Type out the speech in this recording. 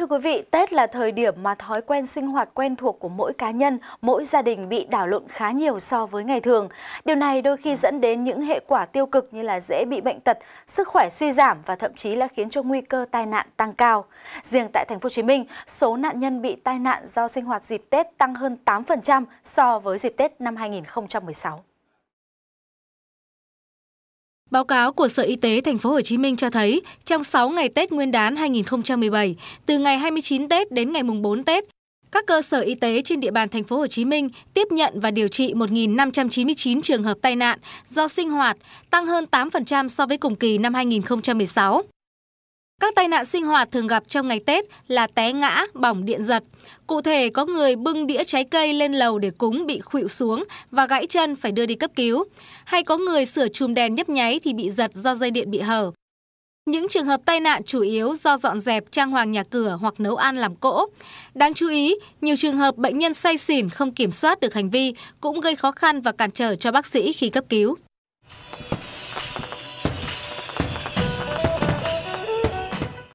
Thưa quý vị, Tết là thời điểm mà thói quen sinh hoạt quen thuộc của mỗi cá nhân, mỗi gia đình bị đảo lộn khá nhiều so với ngày thường. Điều này đôi khi dẫn đến những hệ quả tiêu cực như là dễ bị bệnh tật, sức khỏe suy giảm và thậm chí là khiến cho nguy cơ tai nạn tăng cao. Riêng tại thành phố Hồ Chí Minh, số nạn nhân bị tai nạn do sinh hoạt dịp Tết tăng hơn 8% so với dịp Tết năm 2016. Báo cáo của Sở Y tế Thành phố Hồ Chí Minh cho thấy, trong 6 ngày Tết Nguyên đán 2017, từ ngày 29 Tết đến ngày mùng 4 Tết, các cơ sở y tế trên địa bàn thành phố Hồ Chí Minh tiếp nhận và điều trị 1.599 trường hợp tai nạn do sinh hoạt, tăng hơn 8% so với cùng kỳ năm 2016. Các tai nạn sinh hoạt thường gặp trong ngày Tết là té ngã, bỏng điện giật. Cụ thể, có người bưng đĩa trái cây lên lầu để cúng bị khuỵu xuống và gãy chân phải đưa đi cấp cứu. Hay có người sửa chùm đèn nhấp nháy thì bị giật do dây điện bị hở. Những trường hợp tai nạn chủ yếu do dọn dẹp trang hoàng nhà cửa hoặc nấu ăn làm cỗ. Đáng chú ý, nhiều trường hợp bệnh nhân say xỉn không kiểm soát được hành vi cũng gây khó khăn và cản trở cho bác sĩ khi cấp cứu.